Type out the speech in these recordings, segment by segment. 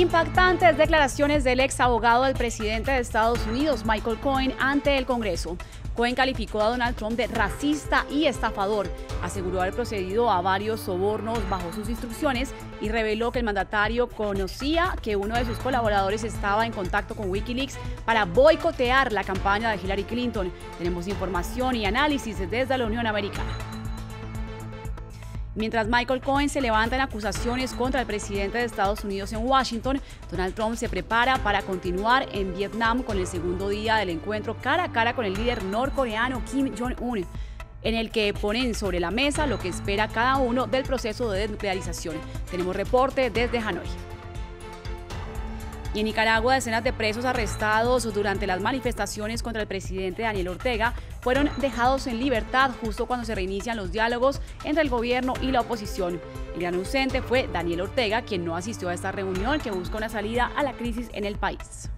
Impactantes declaraciones del ex abogado del presidente de Estados Unidos, Michael Cohen, ante el Congreso. Cohen calificó a Donald Trump de racista y estafador, aseguró haber procedido a varios sobornos bajo sus instrucciones y reveló que el mandatario conocía que uno de sus colaboradores estaba en contacto con Wikileaks para boicotear la campaña de Hillary Clinton. Tenemos información y análisis desde la Unión Americana. Mientras Michael Cohen se levanta en acusaciones contra el presidente de Estados Unidos en Washington, Donald Trump se prepara para continuar en Vietnam con el segundo día del encuentro cara a cara con el líder norcoreano Kim Jong-un en el que ponen sobre la mesa lo que espera cada uno del proceso de desnuclearización. Tenemos reporte desde Hanoi. Y en Nicaragua, decenas de presos arrestados durante las manifestaciones contra el presidente Daniel Ortega fueron dejados en libertad justo cuando se reinician los diálogos entre el gobierno y la oposición. El gran ausente fue Daniel Ortega, quien no asistió a esta reunión que busca una salida a la crisis en el país.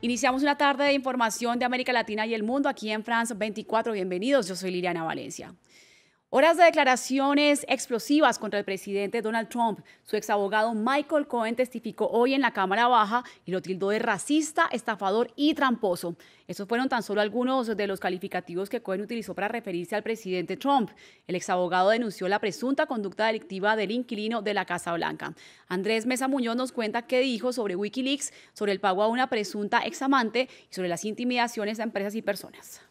Iniciamos una tarde de información de América Latina y el mundo aquí en France 24. Bienvenidos, yo soy Liliana Valencia. Horas de declaraciones explosivas contra el presidente Donald Trump. Su exabogado Michael Cohen testificó hoy en la Cámara Baja y lo tildó de racista, estafador y tramposo. Esos fueron tan solo algunos de los calificativos que Cohen utilizó para referirse al presidente Trump. El exabogado denunció la presunta conducta delictiva del inquilino de la Casa Blanca. Andrés Mesa Muñoz nos cuenta qué dijo sobre Wikileaks, sobre el pago a una presunta examante y sobre las intimidaciones a empresas y personas.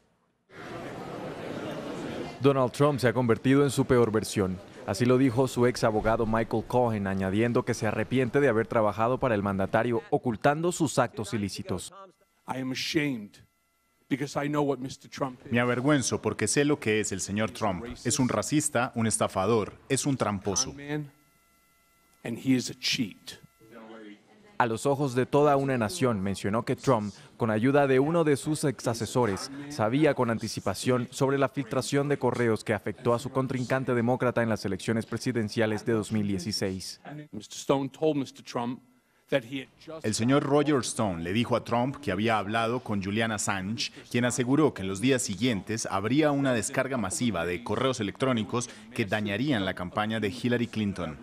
Donald Trump se ha convertido en su peor versión. Así lo dijo su ex abogado Michael Cohen, añadiendo que se arrepiente de haber trabajado para el mandatario ocultando sus actos ilícitos. Me avergüenzo porque sé lo que es el señor Trump. Es un racista, un estafador, es un tramposo a los ojos de toda una nación. Mencionó que Trump, con ayuda de uno de sus ex asesores, sabía con anticipación sobre la filtración de correos que afectó a su contrincante demócrata en las elecciones presidenciales de 2016. El señor Roger Stone le dijo a Trump que había hablado con Juliana Assange, quien aseguró que en los días siguientes habría una descarga masiva de correos electrónicos que dañarían la campaña de Hillary Clinton.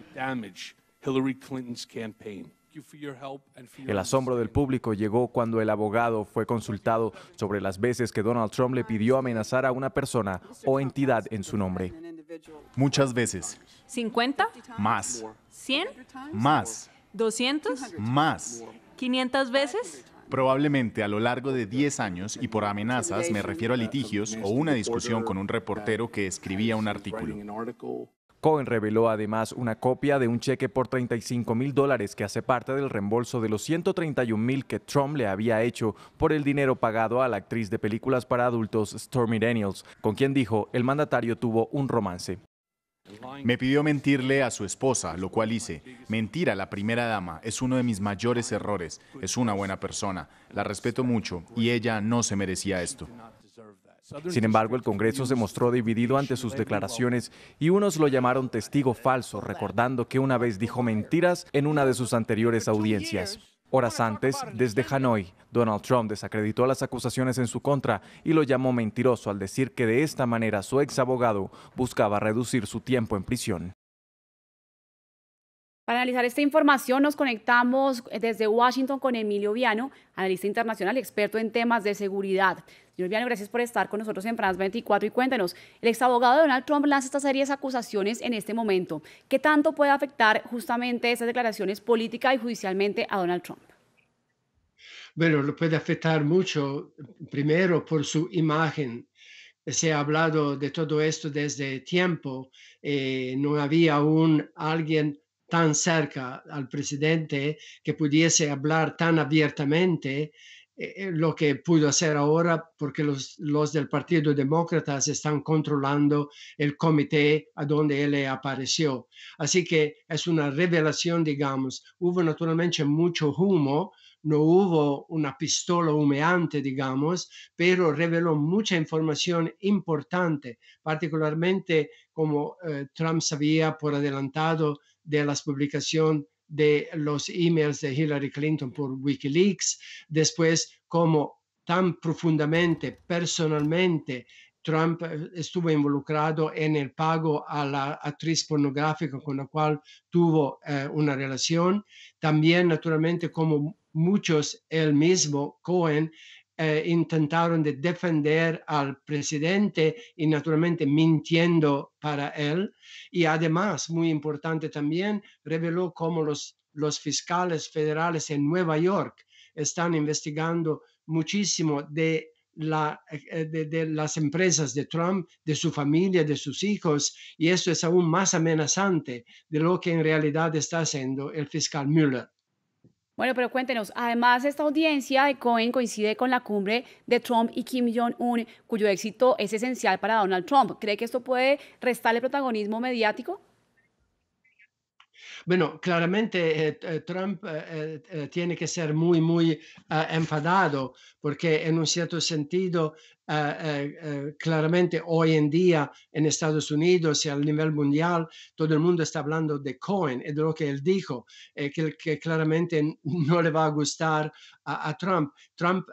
El asombro del público llegó cuando el abogado fue consultado sobre las veces que Donald Trump le pidió amenazar a una persona o entidad en su nombre. Muchas veces. ¿50? Más. ¿100? Más. ¿200? Más. ¿500 veces? Probablemente a lo largo de 10 años, y por amenazas me refiero a litigios o una discusión con un reportero que escribía un artículo. Cohen reveló además una copia de un cheque por 35 mil dólares que hace parte del reembolso de los 131 mil que Trump le había hecho por el dinero pagado a la actriz de películas para adultos Stormy Daniels, con quien dijo el mandatario tuvo un romance. Me pidió mentirle a su esposa, lo cual hice. Mentir a la primera dama es uno de mis mayores errores. Es una buena persona, la respeto mucho y ella no se merecía esto. Sin embargo, el Congreso se mostró dividido ante sus declaraciones y unos lo llamaron testigo falso, recordando que una vez dijo mentiras en una de sus anteriores audiencias. Horas antes, desde Hanoi, Donald Trump desacreditó las acusaciones en su contra y lo llamó mentiroso al decir que de esta manera su ex abogado buscaba reducir su tiempo en prisión. Para analizar esta información nos conectamos desde Washington con Emilio Viano, analista internacional y experto en temas de seguridad. Señor gracias por estar con nosotros en France 24 y cuéntenos, el exabogado Donald Trump lanza estas de acusaciones en este momento. ¿Qué tanto puede afectar justamente esas declaraciones política y judicialmente a Donald Trump? Bueno, lo puede afectar mucho, primero por su imagen. Se ha hablado de todo esto desde tiempo. Eh, no había aún alguien tan cerca al presidente que pudiese hablar tan abiertamente eh, eh, lo que pudo hacer ahora porque los, del Partido Demócrata están controlando el comité a donde él apareció. Así que es una revelación, digamos. Hubo naturalmente mucho humo, no hubo una pistola humeante, digamos, pero reveló mucha información importante, particularmente como eh, Trump sabía por adelantado de las publicaciones de los emails de Hillary Clinton por Wikileaks, después como tan profundamente, personalmente, Trump eh, estuvo involucrado en el pago a la actriz pornográfica con la cual tuvo eh, una relación. También, naturalmente, como muchos, él mismo, Cohen, eh, intentaron defender al presidente y naturalmente mintiendo para él. Y además, muy importante también, reveló cómo los, los fiscales federales en Nueva York están investigando muchísimo de, la, eh, de las empresas de Trump, de su familia, de sus hijos, y eso es aún más amenazante de lo que en realidad está haciendo el fiscal Mueller. Bueno, pero cuéntenos, además esta audiencia de Cohen coincide con la cumbre de Trump y Kim Jong-un, cuyo éxito es esencial para Donald Trump. ¿Cree que esto puede restarle protagonismo mediático? Bueno, claramente eh, eh, Trump eh, tiene que ser muy, muy enfadado porque en un cierto sentido, claramente hoy en día en Estados Unidos y a nivel mundial, todo el mundo está hablando de Cohen y de lo que él dijo, que, claramente no le va a gustar a Trump. Trump,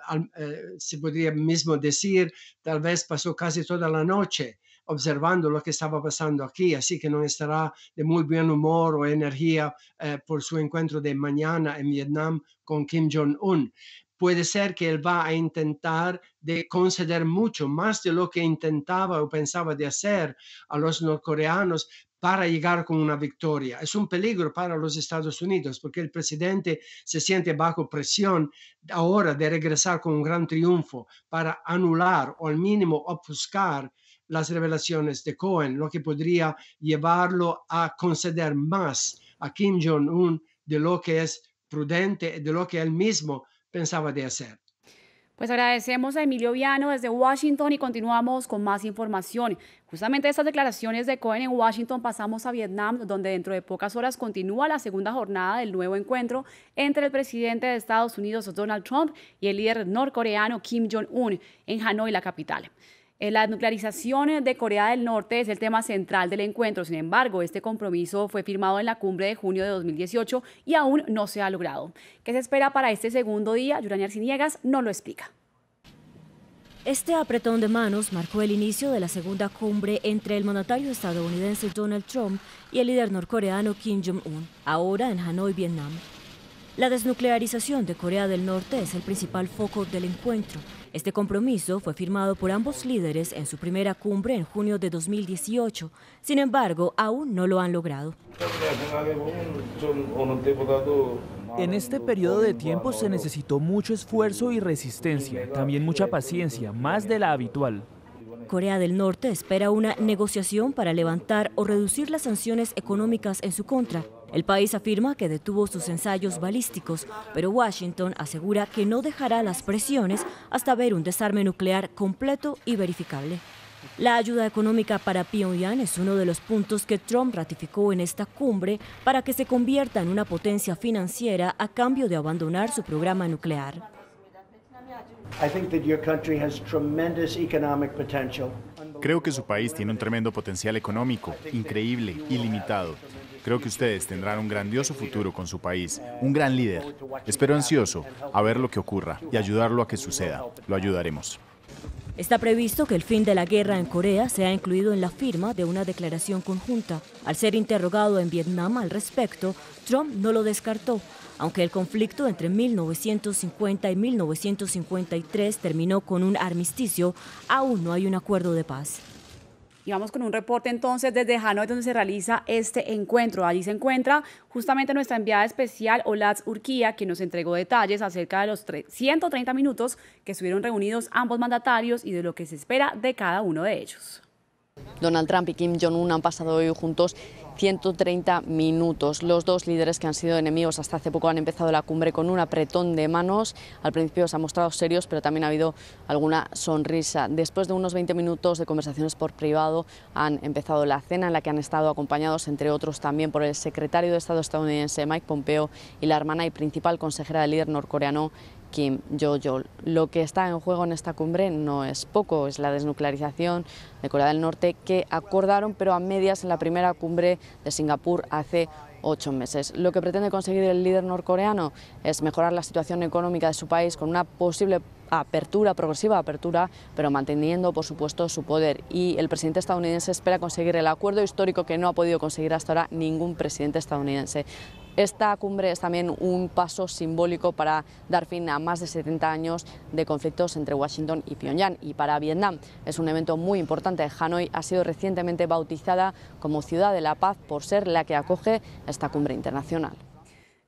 se podría mismo decir, tal vez pasó casi toda la noche observando lo que estaba pasando aquí, así que no estará de muy buen humor o energía eh, por su encuentro de mañana en Vietnam con Kim Jong-un. Puede ser que él va a intentar de conceder mucho más de lo que intentaba o pensaba de hacer a los norcoreanos para llegar con una victoria. Es un peligro para los Estados Unidos porque el presidente se siente bajo presión ahora de regresar con un gran triunfo para anular o al mínimo ofuscar las revelaciones de Cohen, lo que podría llevarlo a conceder más a Kim Jong-un de lo que es prudente, de lo que él mismo pensaba de hacer. Pues agradecemos a Emilio Viano desde Washington y continuamos con más información. Justamente estas declaraciones de Cohen en Washington pasamos a Vietnam, donde dentro de pocas horas continúa la segunda jornada del nuevo encuentro entre el presidente de Estados Unidos Donald Trump y el líder norcoreano Kim Jong-un en Hanoi, la capital. Eh, la nuclearización de Corea del Norte es el tema central del encuentro. Sin embargo, este compromiso fue firmado en la cumbre de junio de 2018 y aún no se ha logrado. ¿Qué se espera para este segundo día? Yurani Arciniegas no lo explica. Este apretón de manos marcó el inicio de la segunda cumbre entre el mandatario estadounidense Donald Trump y el líder norcoreano Kim Jong-un, ahora en Hanoi, Vietnam. La desnuclearización de Corea del Norte es el principal foco del encuentro. Este compromiso fue firmado por ambos líderes en su primera cumbre en junio de 2018. Sin embargo, aún no lo han logrado. En este periodo de tiempo se necesitó mucho esfuerzo y resistencia, también mucha paciencia, más de la habitual. Corea del Norte espera una negociación para levantar o reducir las sanciones económicas en su contra, el país afirma que detuvo sus ensayos balísticos, pero Washington asegura que no dejará las presiones hasta ver un desarme nuclear completo y verificable. La ayuda económica para Pyongyang es uno de los puntos que Trump ratificó en esta cumbre para que se convierta en una potencia financiera a cambio de abandonar su programa nuclear. Creo que su país tiene un tremendo potencial económico, increíble, ilimitado. Creo que ustedes tendrán un grandioso futuro con su país, un gran líder. Espero ansioso a ver lo que ocurra y ayudarlo a que suceda. Lo ayudaremos. Está previsto que el fin de la guerra en Corea sea incluido en la firma de una declaración conjunta. Al ser interrogado en Vietnam al respecto, Trump no lo descartó, aunque el conflicto entre 1950 y 1953 terminó con un armisticio, aún no hay un acuerdo de paz. Y vamos con un reporte entonces desde Hanoi, donde se realiza este encuentro. Allí se encuentra justamente nuestra enviada especial, Olaz Urquía, que nos entregó detalles acerca de los 130 minutos que estuvieron reunidos ambos mandatarios y de lo que se espera de cada uno de ellos. Donald Trump y Kim Jong-un han pasado hoy juntos 130 minutos. Los dos líderes que han sido enemigos hasta hace poco han empezado la cumbre con un apretón de manos. Al principio se han mostrado serios, pero también ha habido alguna sonrisa. Después de unos 20 minutos de conversaciones por privado, han empezado la cena en la que han estado acompañados, entre otros, también por el secretario de Estado estadounidense Mike Pompeo y la hermana y principal consejera del líder norcoreano Kim Jong-un. Lo que está en juego en esta cumbre no es poco, es la desnuclearización de Corea del Norte que acordaron pero a medias en la primera cumbre de Singapur hace ocho meses. Lo que pretende conseguir el líder norcoreano es mejorar la situación económica de su país con una posible apertura, progresiva apertura, pero manteniendo, por supuesto, su poder. Y el presidente estadounidense espera conseguir el acuerdo histórico que no ha podido conseguir hasta ahora ningún presidente estadounidense. Esta cumbre es también un paso simbólico para dar fin a más de 70 años de conflictos entre Washington y Pyongyang y para Vietnam. Es un evento muy importante. Hanoi ha sido recientemente bautizada como Ciudad de la Paz por ser la que acoge esta cumbre internacional.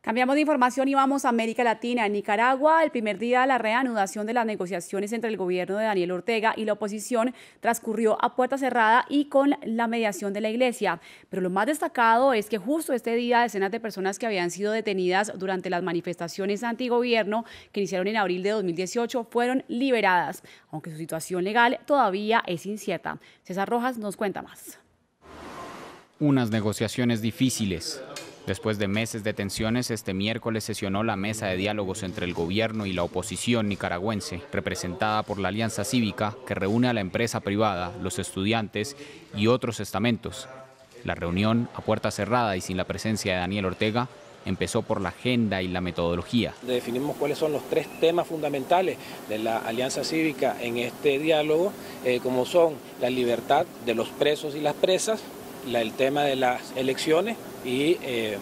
Cambiamos de información y vamos a América Latina. En Nicaragua, el primer día de la reanudación de las negociaciones entre el gobierno de Daniel Ortega y la oposición transcurrió a puerta cerrada y con la mediación de la iglesia. Pero lo más destacado es que justo este día decenas de personas que habían sido detenidas durante las manifestaciones antigobierno que iniciaron en abril de 2018 fueron liberadas, aunque su situación legal todavía es incierta. César Rojas nos cuenta más. Unas negociaciones difíciles, Después de meses de tensiones, este miércoles sesionó la mesa de diálogos entre el gobierno y la oposición nicaragüense, representada por la Alianza Cívica, que reúne a la empresa privada, los estudiantes y otros estamentos. La reunión, a puerta cerrada y sin la presencia de Daniel Ortega, empezó por la agenda y la metodología. Definimos cuáles son los tres temas fundamentales de la Alianza Cívica en este diálogo, eh, como son la libertad de los presos y las presas, el tema de las elecciones eh,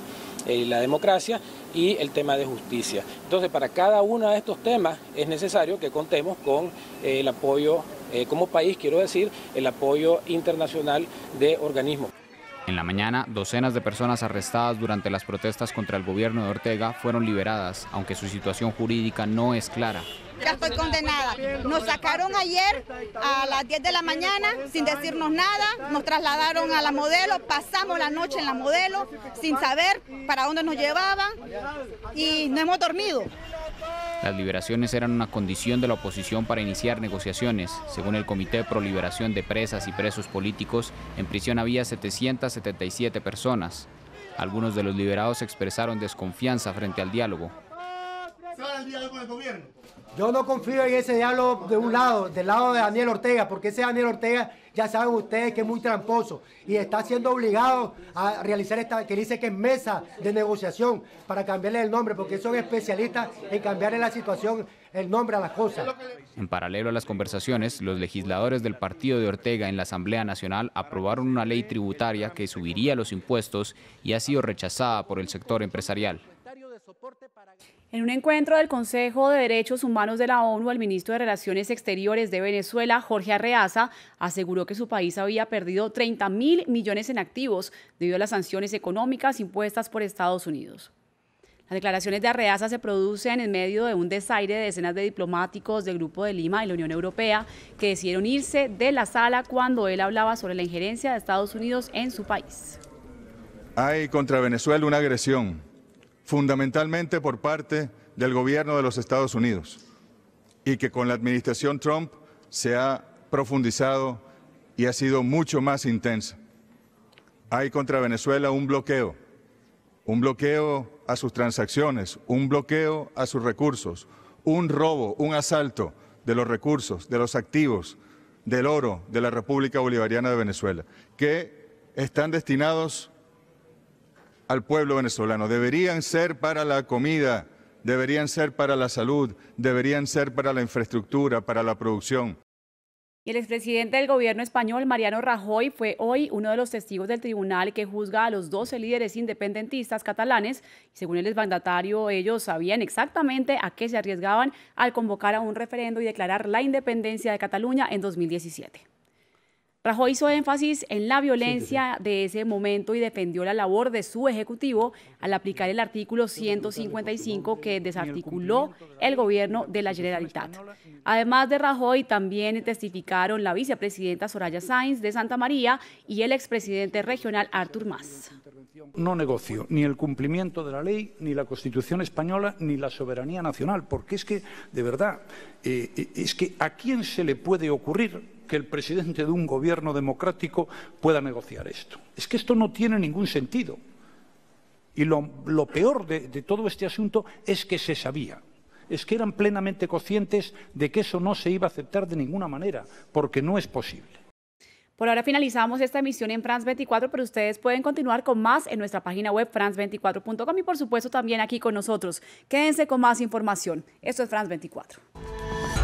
y la democracia y el tema de justicia. Entonces, para cada uno de estos temas es necesario que contemos con eh, el apoyo, eh, como país quiero decir, el apoyo internacional de organismos. En la mañana, docenas de personas arrestadas durante las protestas contra el gobierno de Ortega fueron liberadas, aunque su situación jurídica no es clara. Ya estoy condenada. Nos sacaron ayer a las 10 de la mañana sin decirnos nada, nos trasladaron a la modelo, pasamos la noche en la modelo sin saber para dónde nos llevaban y no hemos dormido. Las liberaciones eran una condición de la oposición para iniciar negociaciones. Según el Comité de Liberación de Presas y Presos Políticos, en prisión había 777 personas. Algunos de los liberados expresaron desconfianza frente al diálogo gobierno. Yo no confío en ese diálogo de un lado, del lado de Daniel Ortega, porque ese Daniel Ortega ya saben ustedes que es muy tramposo y está siendo obligado a realizar esta, que dice que es mesa de negociación para cambiarle el nombre, porque son especialistas en cambiarle la situación, el nombre a las cosas. En paralelo a las conversaciones, los legisladores del partido de Ortega en la Asamblea Nacional aprobaron una ley tributaria que subiría los impuestos y ha sido rechazada por el sector empresarial. En un encuentro del Consejo de Derechos Humanos de la ONU, el ministro de Relaciones Exteriores de Venezuela, Jorge Arreaza, aseguró que su país había perdido 30 mil millones en activos debido a las sanciones económicas impuestas por Estados Unidos. Las declaraciones de Arreaza se producen en medio de un desaire de decenas de diplomáticos del Grupo de Lima y la Unión Europea que decidieron irse de la sala cuando él hablaba sobre la injerencia de Estados Unidos en su país. Hay contra Venezuela una agresión fundamentalmente por parte del gobierno de los Estados Unidos y que con la administración Trump se ha profundizado y ha sido mucho más intensa. Hay contra Venezuela un bloqueo, un bloqueo a sus transacciones, un bloqueo a sus recursos, un robo, un asalto de los recursos, de los activos, del oro de la República Bolivariana de Venezuela, que están destinados al pueblo venezolano. Deberían ser para la comida, deberían ser para la salud, deberían ser para la infraestructura, para la producción. Y el expresidente del gobierno español, Mariano Rajoy, fue hoy uno de los testigos del tribunal que juzga a los 12 líderes independentistas catalanes. Según el exmandatario, ellos sabían exactamente a qué se arriesgaban al convocar a un referendo y declarar la independencia de Cataluña en 2017. Rajoy hizo énfasis en la violencia de ese momento y defendió la labor de su ejecutivo al aplicar el artículo 155 que desarticuló el gobierno de la Generalitat. Además de Rajoy, también testificaron la vicepresidenta Soraya Sáenz de Santa María y el expresidente regional Artur Mas. No negocio ni el cumplimiento de la ley, ni la Constitución española, ni la soberanía nacional, porque es que, de verdad, eh, eh, es que ¿a quién se le puede ocurrir que el presidente de un gobierno democrático pueda negociar esto. Es que esto no tiene ningún sentido. Y lo, peor de, de todo este asunto es que se sabía es que eran plenamente conscientes de que eso no se iba a aceptar de ninguna manera, porque no es posible. Por ahora finalizamos esta emisión en France 24, pero ustedes pueden continuar con más en nuestra página web france24.com y por supuesto también aquí con nosotros. Quédense con más información. Esto es France 24.